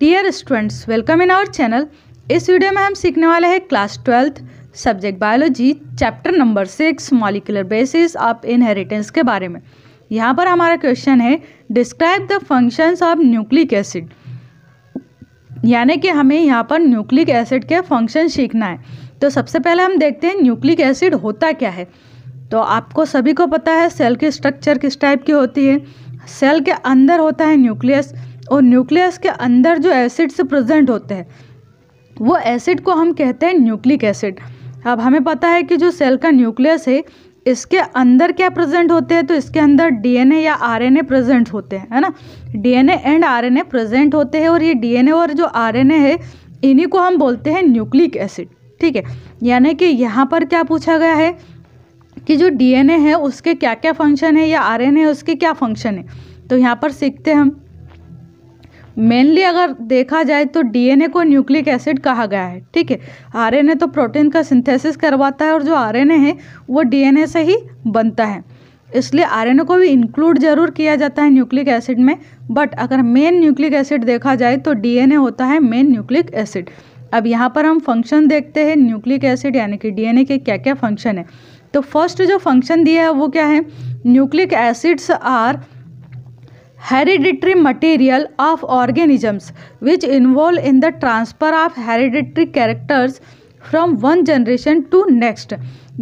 dear students welcome in our channel इस video में हम सीखने वाले हैं class twelfth subject biology chapter number six molecular basis of inheritance के बारे में यहाँ पर हमारा क्वेश्चन है describe the functions of nucleic acid यानी कि हमें यहाँ पर न्यूक्लिक एसिड के फंक्शन सीखना है तो सबसे पहले हम देखते हैं न्यूक्लिक एसिड होता क्या है तो आपको सभी को पता है सेल की स्ट्रक्चर किस टाइप की होती है सेल के अंदर होता है न्यूक्लियस और न्यूक्लियस के अंदर जो एसिड्स प्रेजेंट होते हैं वो एसिड को हम कहते हैं न्यूक्लिक एसिड अब हमें पता है कि जो सेल का न्यूक्लियस है इसके अंदर क्या प्रेजेंट होते हैं तो इसके अंदर डीएनए या आरएनए प्रेजेंट होते हैं है ना डीएनए एंड आरएनए प्रेजेंट होते हैं और ये डीएनए और जो आरएनए है इन्हीं को हम बोलते हैं न्यूक्लिक एसिड ठीक है यानी कि यहाँ पर क्या पूछा गया है कि जो डीएनए है उसके क्या क्या फंक्शन है या आर है उसके क्या फंक्शन है तो यहाँ पर सीखते हैं हम मेनली अगर देखा जाए तो डीएनए को न्यूक्लिक एसिड कहा गया है ठीक है आरएनए तो प्रोटीन का सिंथेसिस करवाता है और जो आरएनए है वो डीएनए से ही बनता है इसलिए आरएनए को भी इंक्लूड जरूर किया जाता है न्यूक्लिक एसिड में बट अगर मेन न्यूक्लिक एसिड देखा जाए तो डीएनए होता है मेन न्यूक्लिक एसिड अब यहाँ पर हम फंक्शन देखते हैं न्यूक्लिक एसिड यानी कि डीएनए के क्या क्या फंक्शन है तो फर्स्ट जो फंक्शन दिया है वो क्या है nucleic acids are hereditary material of organisms which involve in the transfer of hereditary characters from one generation to next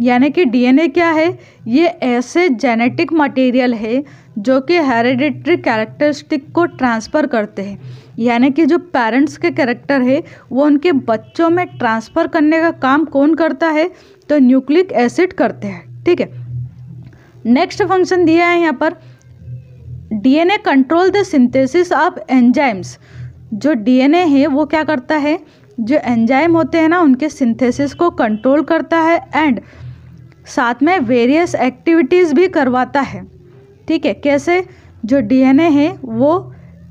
यानी कि डीएनए क्या है ये ऐसे जेनेटिक मटेरियल है जो कि हेरिडिट्री कैरेक्टरिस्टिक को ट्रांसफ़र करते हैं यानी कि जो पेरेंट्स के कैरेक्टर है वो उनके बच्चों में ट्रांसफ़र करने का काम कौन करता है तो न्यूक्लिक एसिड करते हैं ठीक है नेक्स्ट फंक्शन दिया है यहाँ पर DNA control the synthesis of enzymes जो डीएनए है वो क्या करता है जो एंजाइम होते हैं ना उनके सिंथेसिस को कंट्रोल करता है एंड साथ में वेरियस एक्टिविटीज़ भी करवाता है ठीक है कैसे जो डीएनए है वो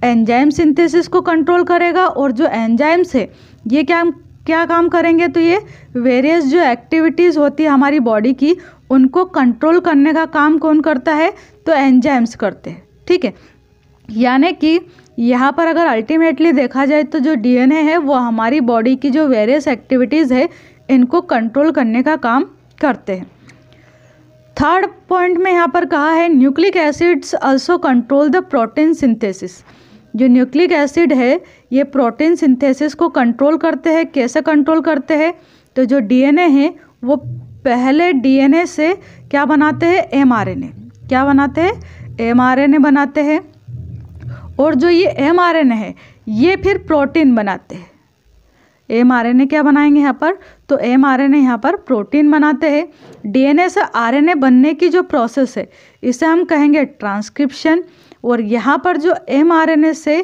एंजाइम सिंथेसिस को कंट्रोल करेगा और जो एंजाइम्स है ये क्या क्या काम करेंगे तो ये वेरियस जो एक्टिविटीज़ होती है हमारी बॉडी की उनको कंट्रोल करने का काम कौन करता है तो एंजाइम्स करते हैं ठीक है यानी कि यहाँ पर अगर अल्टीमेटली देखा जाए तो जो डीएनए है वो हमारी बॉडी की जो वेरियस एक्टिविटीज़ है इनको कंट्रोल करने का काम करते हैं थर्ड पॉइंट में यहाँ पर कहा है nucleic acids also control the protein synthesis जो न्यूक्लिक एसिड है ये प्रोटीन सिंथेसिस को कंट्रोल करते हैं कैसे कंट्रोल करते हैं तो जो डीएनए है वो पहले डीएनए से क्या बनाते हैं एमआरएनए क्या बनाते हैं ए बनाते हैं और जो ये ए है ये फिर प्रोटीन बनाते हैं एम आर एन ए क्या बनाएंगे यहाँ पर तो एम आर एन ए यहाँ पर प्रोटीन बनाते हैं डीएनए से आरएनए बनने की जो प्रोसेस है इसे हम कहेंगे ट्रांसक्रिप्शन और यहाँ पर जो एम आर एन ए से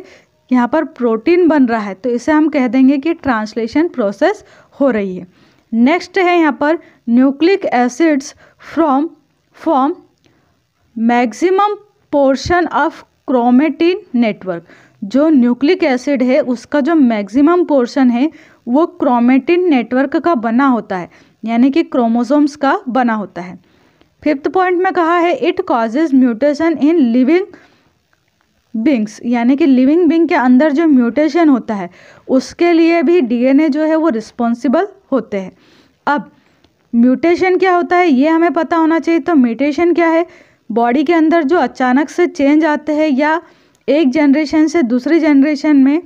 यहाँ पर प्रोटीन बन रहा है तो इसे हम कह देंगे कि ट्रांसलेशन प्रोसेस हो रही है नेक्स्ट है यहाँ पर nucleic acids from form maximum portion of chromatin network जो न्यूक्लिक एसिड है उसका जो मैक्सिमम पोर्शन है वो क्रोमेटिन नेटवर्क का बना होता है यानी कि क्रोमोसोम्स का बना होता है फिफ्थ पॉइंट में कहा है it causes mutation in living beings यानी कि लिविंग बिंग के अंदर जो म्यूटेशन होता है उसके लिए भी डीएनए जो है वो रिस्पॉन्सिबल होते हैं अब म्यूटेशन क्या होता है ये हमें पता होना चाहिए तो म्यूटेशन क्या है बॉडी के अंदर जो अचानक से चेंज आते हैं या एक जनरेशन से दूसरी जनरेशन में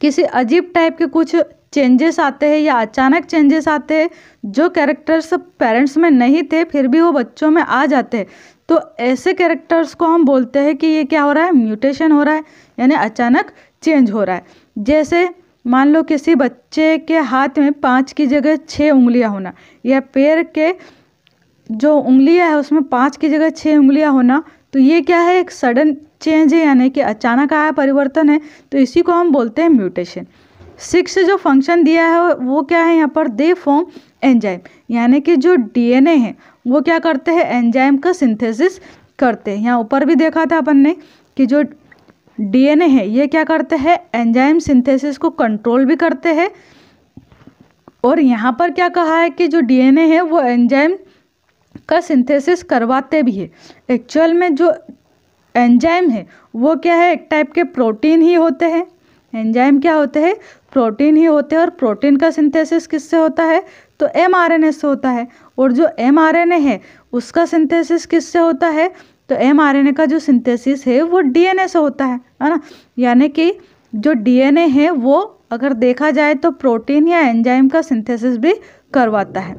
किसी अजीब टाइप के कुछ चेंजेस आते हैं या अचानक चेंजेस आते हैं जो कैरेक्टर्स पेरेंट्स में नहीं थे फिर भी वो बच्चों में आ जाते हैं तो ऐसे कैरेक्टर्स को हम बोलते हैं कि ये क्या हो रहा है म्यूटेशन हो रहा है यानी अचानक चेंज हो रहा है जैसे मान लो किसी बच्चे के हाथ में पाँच की जगह छः उंगलियाँ होना या पैर के जो उंगलियाँ है उसमें पाँच की जगह छः उंगलियाँ होना तो ये क्या है एक सडन चेंज है यानी कि अचानक आया परिवर्तन है तो इसी को हम बोलते हैं म्यूटेशन सिक्स जो फंक्शन दिया है वो क्या है यहाँ पर दे फॉर्म एंजाइम यानी कि जो डीएनए है वो क्या करते हैं एंजाइम का सिंथेसिस करते हैं यहाँ ऊपर भी देखा था अपन ने कि जो डीएनए है ये क्या करते हैं एंजाइम सिंथेसिस को कंट्रोल भी करते हैं और यहाँ पर क्या कहा है कि जो डीएनए है वो एंजाइम का सिंथेसिस करवाते भी है एक्चुअल में जो एंजाइम है वो क्या है एक टाइप के प्रोटीन ही होते हैं एंजाइम क्या होते हैं प्रोटीन ही होते हैं और प्रोटीन का सिंथेसिस किससे होता है तो एम से होता है और जो एम है उसका सिंथेसिस किससे होता है तो एम का जो सिंथेसिस है वो डीएनए से होता है है ना यानी कि जो डीएनए है वो अगर देखा जाए तो प्रोटीन या एंजाइम का सिंथेसिस भी करवाता है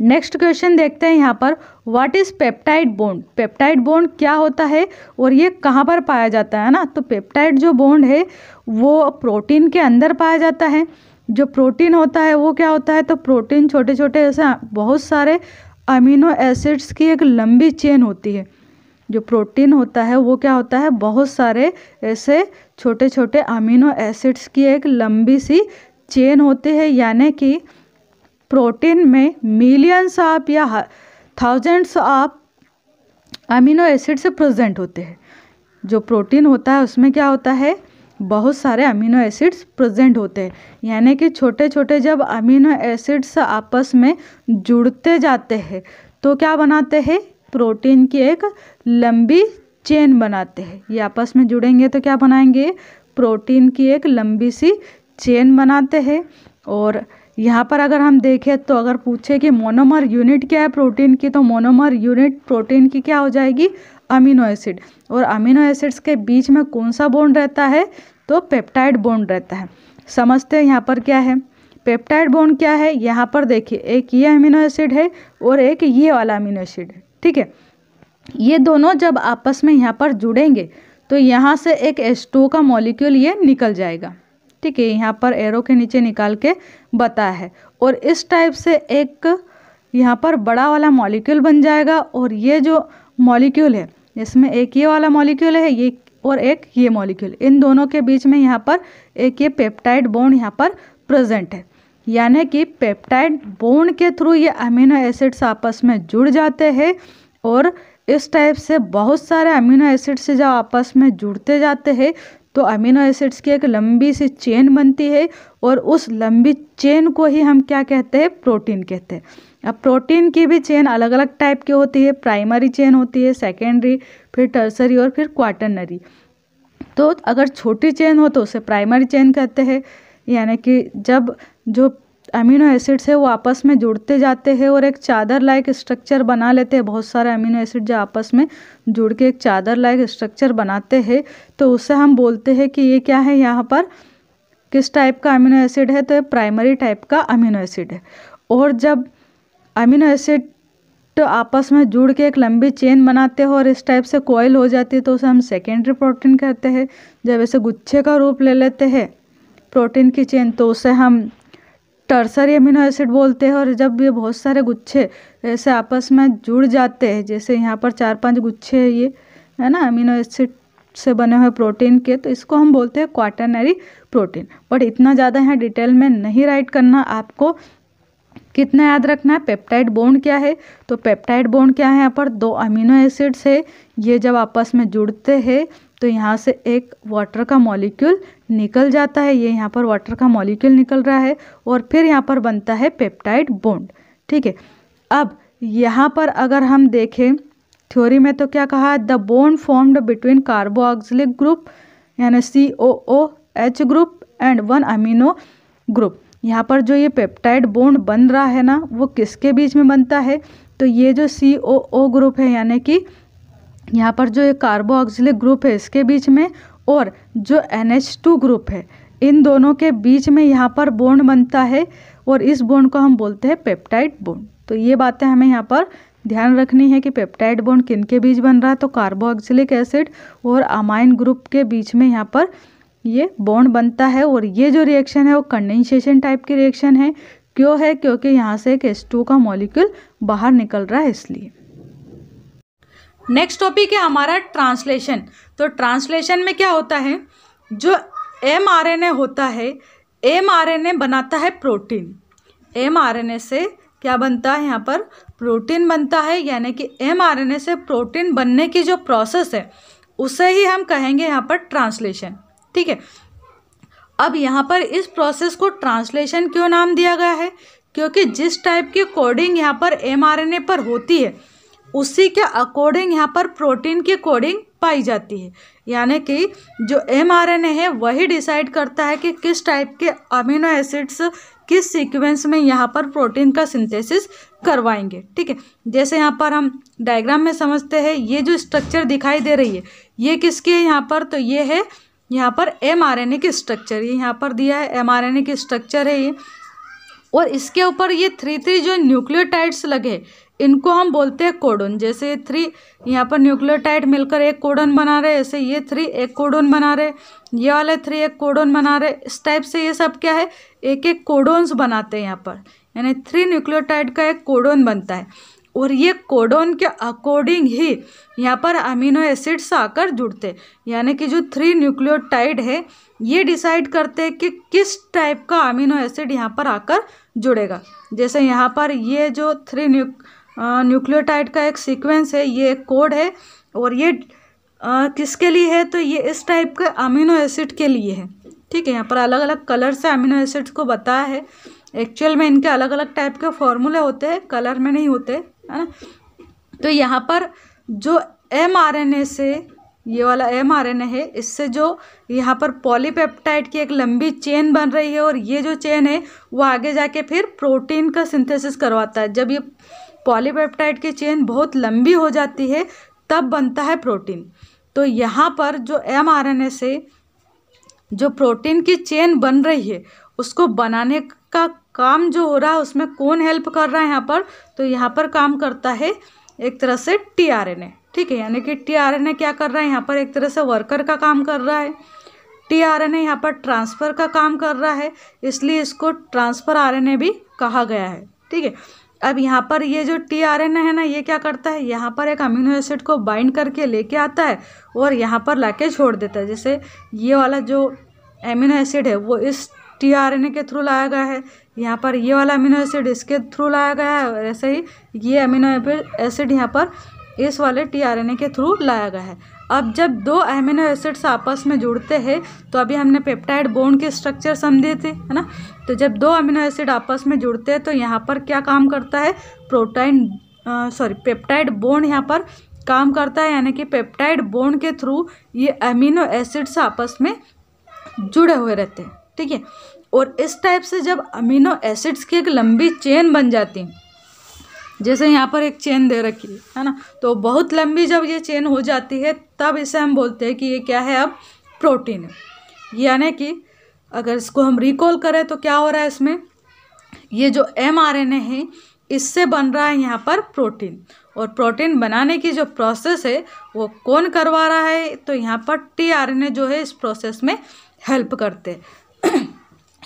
नेक्स्ट क्वेश्चन देखते हैं यहाँ पर what is peptide bond peptide bond क्या होता है और ये कहाँ पर पाया जाता है ना तो पेप्टाइड जो बोंड है वो प्रोटीन के अंदर पाया जाता है जो प्रोटीन होता है वो क्या होता है तो प्रोटीन छोटे छोटे ऐसे बहुत सारे अमीनो एसिड्स की एक लंबी चेन होती है जो प्रोटीन होता है वो क्या होता है बहुत सारे ऐसे छोटे छोटे अमीनो एसिड्स की एक लंबी सी चेन होती है यानी कि प्रोटीन में मिलियंस ऑफ या थाउजेंड्स ऑफ अमीनो एसिड से प्रेजेंट होते हैं जो प्रोटीन होता है उसमें क्या होता है बहुत सारे अमीनो एसिड्स प्रेजेंट होते हैं यानी कि छोटे छोटे जब अमीनो एसिड्स आपस में जुड़ते जाते हैं तो क्या बनाते हैं प्रोटीन की एक लंबी चेन बनाते हैं ये आपस में जुड़ेंगे तो क्या बनाएंगे प्रोटीन की एक लंबी सी चेन बनाते हैं और यहाँ पर अगर हम देखें तो अगर पूछे कि मोनोमर यूनिट क्या है प्रोटीन की तो मोनोमर यूनिट प्रोटीन की क्या हो जाएगी अमीनो एसिड और अमीनो एसिड्स के बीच में कौन सा बोन्ड रहता है तो पेप्टाइड बोन्ड रहता है समझते हैं यहाँ पर क्या है पेप्टाइड बोन्ड क्या है यहाँ पर देखिए एक ये अमीनो एसिड है और एक ये वाला अमीनो एसिड है ठीक है ये दोनों जब आपस में यहाँ पर जुड़ेंगे तो यहाँ से एक एस्टो का मॉलिक्यूल ये निकल जाएगा ठीक है यहाँ पर एरो के नीचे निकाल के बता है और इस टाइप से एक यहाँ पर बड़ा वाला मॉलिक्यूल बन जाएगा और ये जो मॉलिक्यूल है इसमें एक ये वाला मॉलिक्यूल है ये और एक ये मॉलिक्यूल इन दोनों के बीच में यहाँ पर एक ये पेप्टाइड बोन यहाँ पर प्रेजेंट है यानी कि पेप्टाइड बोन के थ्रू ये अमीनो एसिड्स आपस में जुड़ जाते हैं और इस टाइप से बहुत सारे अमीनो एसिड्स जब आपस में जुड़ते जाते हैं तो अमीनो एसिड्स की एक लंबी सी चेन बनती है और उस लंबी चेन को ही हम क्या कहते हैं प्रोटीन कहते हैं अब प्रोटीन की भी चेन अलग अलग टाइप की होती है प्राइमरी चेन होती है सेकेंडरी फिर टर्सरी और फिर क्वाटरनरी तो अगर छोटी चेन हो तो उसे प्राइमरी चेन कहते हैं यानी कि जब जो अमीनो एसिड्स है वो आपस में जुड़ते जाते हैं और एक चादर लाइक स्ट्रक्चर बना लेते हैं बहुत सारे अमीनो एसिड जो आपस में जुड़ के एक चादर लाइक स्ट्रक्चर बनाते हैं तो उससे हम बोलते हैं कि ये क्या है यहाँ पर किस टाइप का अमीनो एसिड है तो ये प्राइमरी टाइप का अमीनो एसिड है और जब अमीनो एसिड तो आपस में जुड़ के एक लंबी चेन बनाते हो और इस टाइप से कोयल हो जाती है तो उसे हम सेकेंडरी प्रोटीन कहते हैं जब ऐसे गुच्छे का रूप ले लेते हैं प्रोटीन की चेन तो उसे हम टर्सरी अमीनो एसिड बोलते हैं और जब ये बहुत सारे गुच्छे ऐसे आपस में जुड़ जाते हैं जैसे यहाँ पर चार पांच गुच्छे है ये है ना अमीनो एसिड से बने हुए प्रोटीन के तो इसको हम बोलते हैं क्वाटरनरी प्रोटीन बट इतना ज़्यादा यहाँ डिटेल में नहीं राइट करना आपको कितना याद रखना है पेप्टाइड बोन्ड क्या है तो पेप्टाइड बोन्ड क्या है यहाँ पर दो अमीनो एसिड्स है ये जब आपस में जुड़ते हैं तो यहाँ से एक वाटर का मॉलिक्यूल निकल जाता है ये यहाँ पर वाटर का मॉलिक्यूल निकल रहा है और फिर यहाँ पर बनता है पेप्टाइड बोंड ठीक है अब यहाँ पर अगर हम देखें थ्योरी में तो क्या कहा the bond formed between carboxyl group यानी C O O H group and one amino group यहाँ पर जो ये पेप्टाइड बोन्ड बन रहा है ना वो किसके बीच में बनता है तो ये जो सी ओ ओ ग्रुप है यानी कि यहाँ पर जो ये कार्बोक्सिलिक ग्रुप है इसके बीच में और जो एन एच टू ग्रुप है इन दोनों के बीच में यहाँ पर बोन्ड बनता है और इस बोन्ड को हम बोलते हैं पेप्टाइड बोन्ड तो ये बातें हमें यहाँ पर ध्यान रखनी है कि पेप्टाइड बोन्ड किन के बीच बन रहा है तो कार्बोक्सिलिक एसिड और अमाइन ग्रुप के बीच में यहाँ पर ये बोन्ड बनता है और ये जो रिएक्शन है वो कंडेंसेशन टाइप की रिएक्शन है क्यों है क्योंकि यहाँ से एक एस टू का मॉलिक्यूल बाहर निकल रहा है इसलिए नेक्स्ट टॉपिक है हमारा ट्रांसलेशन तो ट्रांसलेशन में क्या होता है जो एम आर एन ए होता है एम आर एन ए बनाता है protein M R N A से क्या बनता है यहाँ पर प्रोटीन बनता है यानी कि एम आर एन ए से प्रोटीन बनने की जो प्रोसेस है उसे ही हम कहेंगे यहाँ पर ट्रांसलेशन ठीक है अब यहाँ पर इस प्रोसेस को ट्रांसलेशन क्यों नाम दिया गया है क्योंकि जिस टाइप की कोडिंग यहाँ पर एम आर एन ए पर होती है उसी के अकॉर्डिंग यहाँ पर प्रोटीन की कोडिंग पाई जाती है यानी कि जो एम आर एन ए है वही डिसाइड करता है कि किस टाइप के अमीनो एसिड्स किस सीक्वेंस में यहाँ पर प्रोटीन का सिंथेसिस करवाएंगे ठीक है जैसे यहाँ पर हम डायग्राम में समझते हैं ये जो स्ट्रक्चर दिखाई दे रही है ये किसकी है यहाँ पर तो ये है यहाँ पर एम आर एन ए की स्ट्रक्चर ये यहाँ पर दिया है एम आर एन ए की स्ट्रक्चर है ये और इसके ऊपर ये थ्री थ्री जो न्यूक्लियोटाइड्स लगे इनको हम बोलते हैं कोडन जैसे ये थ्री यहाँ पर न्यूक्लियोटाइड मिलकर एक कोडन बना रहे ऐसे ये थ्री एक कोडन बना रहे ये वाले थ्री एक कोडन बना रहे इस टाइप से ये सब क्या है एक एक कोडोन्स बनाते हैं यहाँ पर यानी थ्री न्यूक्लियोटाइड का एक कोडोन बनता है और ये कोडोन के अकॉर्डिंग ही यहाँ पर अमीनो एसिड्स आकर जुड़ते यानी कि जो थ्री न्यूक्लियोटाइड है ये डिसाइड करते हैं कि किस टाइप का अमीनो एसिड यहाँ पर आकर जुड़ेगा जैसे यहाँ पर ये जो थ्री न्यू न्यूक्लियोटाइड का एक सीक्वेंस है ये एक कोड है और ये आ, किसके लिए है तो ये इस टाइप के अमीनो एसिड के लिए है ठीक है यहाँ पर अलग अलग कलर से अमीनो एसिड्स को बताया है एक्चुअल में इनके अलग अलग टाइप के फॉर्मूले होते हैं कलर में नहीं होते है ना तो यहाँ पर जो एम आर एन ए से ये वाला एम आर एन ए है इससे जो यहाँ पर पॉलीपेप्टाइड की एक लंबी चेन बन रही है और ये जो चेन है वो आगे जाके फिर प्रोटीन का सिंथेसिस करवाता है जब ये पॉलीपेप्टाइड की चेन बहुत लंबी हो जाती है तब बनता है प्रोटीन तो यहाँ पर जो एम आर एन ए से जो प्रोटीन की चेन बन रही है उसको बनाने का काम जो हो रहा है उसमें कौन हेल्प कर रहा है यहाँ पर तो यहाँ पर काम करता है एक तरह से टी आर एन ए ठीक है यानी कि टी आर एन ए क्या कर रहा है यहाँ पर एक तरह से वर्कर का काम कर रहा है टी आर एन ए यहाँ पर ट्रांसफ़र का काम कर रहा है इसलिए इसको ट्रांसफ़र आर एन ए भी कहा गया है ठीक है अब यहाँ पर ये जो टी आर एन ए है ना ये क्या करता है यहाँ पर एक अमीनो एसिड को बाइंड करके लेके आता है और यहाँ पर के छोड़ देता है जैसे ये वाला जो अमीनो एसिड है वो इस टी आर एन ए के थ्रू लाया गया है यहाँ पर ये वाला अमीनो एसिड इसके थ्रू लाया गया है और ऐसे ही ये अमीनो एसिड यहाँ पर इस वाले टीआरएनए के थ्रू लाया गया है अब जब दो अमीनो एसिड्स आपस में जुड़ते हैं तो अभी हमने पेप्टाइड बोन के स्ट्रक्चर समझे थे है ना तो जब दो अमीनो एसिड आपस में जुड़ते हैं तो यहाँ पर क्या काम करता है प्रोटीन सॉरी पेप्टाइड बोन यहाँ पर काम करता है यानी कि पेप्टाइड बोन के थ्रू ये अमीनो एसिड्स आपस में जुड़े हुए रहते हैं ठीक है और इस टाइप से जब अमीनो एसिड्स की एक लंबी चेन बन जाती है जैसे यहाँ पर एक चेन दे रखी है है ना तो बहुत लंबी जब ये चेन हो जाती है तब इसे हम बोलते हैं कि ये क्या है अब प्रोटीन है यानी कि अगर इसको हम रिकॉल करें तो क्या हो रहा है इसमें ये जो एम आर एन ए है इससे बन रहा है यहाँ पर प्रोटीन और प्रोटीन बनाने की जो प्रोसेस है वो कौन करवा रहा है तो यहाँ पर टी आर एन ए जो है इस प्रोसेस में हेल्प करते हैं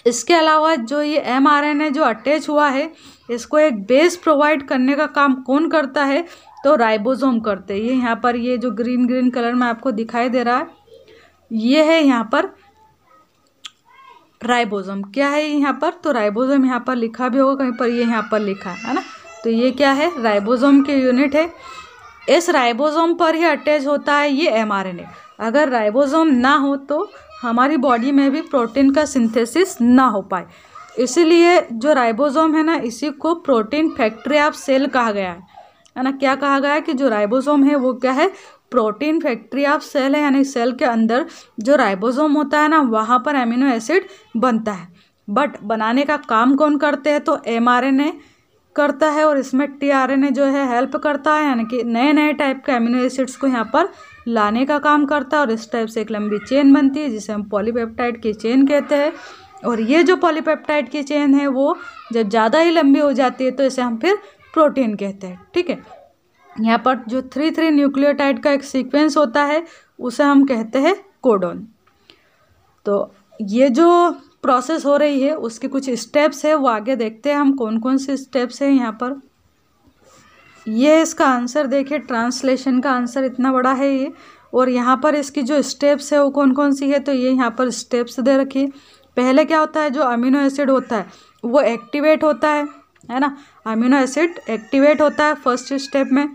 इसके अलावा जो ये एम आर एन ए जो अटैच हुआ है इसको एक बेस प्रोवाइड करने का काम कौन करता है तो राइबोसोम करते हैं ये यहाँ पर ये जो ग्रीन ग्रीन कलर में आपको दिखाई दे रहा है ये है यहाँ पर राइबोसोम क्या है यहाँ पर तो राइबोसोम यहाँ पर लिखा भी होगा कहीं पर ये यहाँ पर लिखा है ना तो ये क्या है राइबोसोम के यूनिट है इस राइबोसोम पर ही अटैच होता है ये ए अगर राइबोसोम ना हो तो हमारी बॉडी में भी प्रोटीन का सिंथेसिस ना हो पाए इसीलिए जो राइबोसोम है ना इसी को प्रोटीन फैक्ट्री ऑफ सेल कहा गया है है ना क्या कहा गया है कि जो राइबोसोम है वो क्या है प्रोटीन फैक्ट्री ऑफ सेल है यानी सेल के अंदर जो राइबोसोम होता है ना वहाँ पर एमिनो एसिड बनता है बट बनाने का काम कौन करते हैं तो एम आर करता है और इसमें टीआरएनए जो है हेल्प करता है यानी कि नए नए टाइप के अमीनो एसिड्स को यहाँ पर लाने का काम करता है और इस टाइप से एक लंबी चेन बनती है जिसे हम पॉलीपेप्टाइड की चेन कहते हैं और ये जो पॉलीपेप्टाइड की चेन है वो जब ज़्यादा ही लंबी हो जाती है तो इसे हम फिर प्रोटीन कहते हैं ठीक है यहाँ पर जो थ्री थ्री न्यूक्लियोटाइड का एक सीक्वेंस होता है उसे हम कहते हैं कोडोन तो ये जो प्रोसेस हो रही है उसके कुछ स्टेप्स है वो आगे देखते हैं हम कौन कौन से स्टेप्स हैं यहाँ पर ये इसका आंसर देखिए ट्रांसलेशन का आंसर इतना बड़ा है ये और यहाँ पर इसकी जो स्टेप्स है वो कौन कौन सी है तो ये यहाँ पर स्टेप्स दे रखी पहले क्या होता है जो अमीनो एसिड होता है वो एक्टिवेट होता है है ना अमीनो एसिड एक्टिवेट होता है फर्स्ट स्टेप में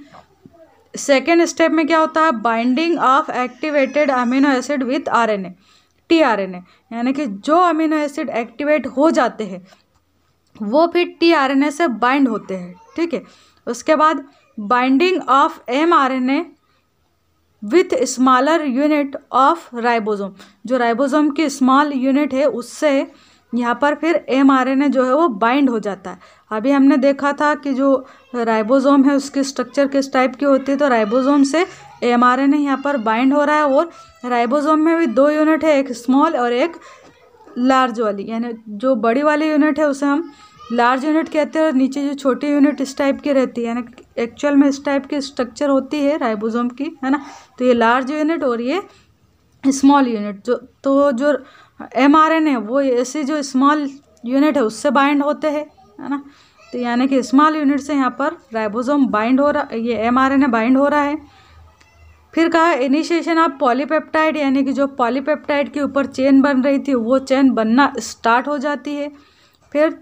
सेकेंड स्टेप में क्या होता है binding of activated amino acid with RNA tRNA यानी कि जो अमीनो एसिड एक्टिवेट हो जाते हैं वो फिर टीआरएनए से बाइंड होते हैं ठीक है उसके बाद binding of mRNA with smaller unit of ribosome जो राइबोसोम की स्मॉल यूनिट है उससे यहाँ पर फिर एम आर एन ए जो है वो बाइंड हो जाता है अभी हमने देखा था कि जो राइबोसोम है उसकी स्ट्रक्चर किस टाइप की होती है तो राइबोसोम से एम आर एन ए यहाँ पर बाइंड हो रहा है और राइबोसोम में भी दो यूनिट है एक स्मॉल और एक लार्ज वाली यानी जो बड़ी वाली यूनिट है उसे हम लार्ज यूनिट कहते हैं और नीचे जो छोटी यूनिट इस टाइप की रहती है यानी एक्चुअल में इस टाइप की स्ट्रक्चर होती है राइबोसोम की है ना तो ये लार्ज यूनिट और ये स्मॉल यूनिट जो तो जो एम आर एन ए वो ऐसे जो स्मॉल यूनिट है उससे बाइंड होते हैं है ना तो यानी कि स्मॉल यूनिट से यहाँ पर राइबोसोम बाइंड हो रहा ये M R N A bind हो रहा है फिर कहा इनिशिएशन ऑफ पॉलीपेप्टाइड यानी कि जो पॉलीपेप्टाइड के ऊपर चेन बन रही थी वो चेन बनना स्टार्ट हो जाती है फिर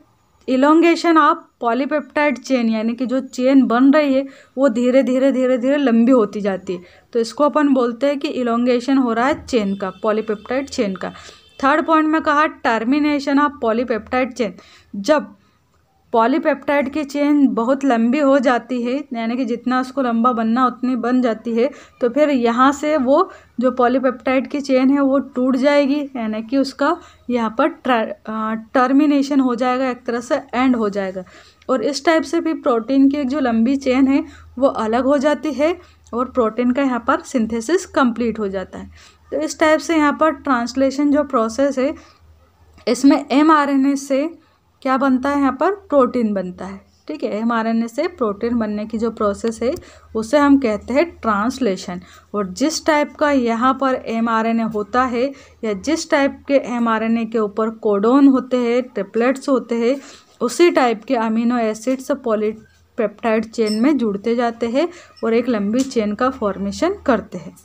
इलोंगेशन ऑफ पॉलीपेप्टाइड चेन यानी कि जो चेन बन रही है वो धीरे धीरे धीरे धीरे लंबी होती जाती है तो इसको अपन बोलते हैं कि इलोंगेशन हो रहा है चेन का पॉलीपेप्टाइड चेन का थर्ड पॉइंट में कहा टर्मिनेशन ऑफ पॉलीपेप्टाइड चेन जब पॉलीपेप्टाइड की चेन बहुत लंबी हो जाती है यानी कि जितना उसको लंबा बनना उतनी बन जाती है तो फिर यहाँ से वो जो पॉलीपेप्टाइड की चेन है वो टूट जाएगी यानी कि उसका यहाँ पर टर्मिनेशन हो जाएगा एक तरह से एंड हो जाएगा और इस टाइप से भी प्रोटीन की एक जो लंबी चेन है वो अलग हो जाती है और प्रोटीन का यहाँ पर सिंथेसिस कंप्लीट हो जाता है तो इस टाइप से यहाँ पर ट्रांसलेशन जो प्रोसेस है इसमें एम आर एन ए से क्या बनता है यहाँ पर प्रोटीन बनता है ठीक है एम आर एन ए से प्रोटीन बनने की जो प्रोसेस है उसे हम कहते हैं ट्रांसलेशन और जिस टाइप का यहाँ पर एम आर एन ए होता है या जिस टाइप के एम आर एन ए के ऊपर कोडोन होते हैं ट्रिपलेट्स होते हैं उसी टाइप के amino acids polypeptide chain में जुड़ते जाते हैं और एक लंबी चेन का फॉर्मेशन करते हैं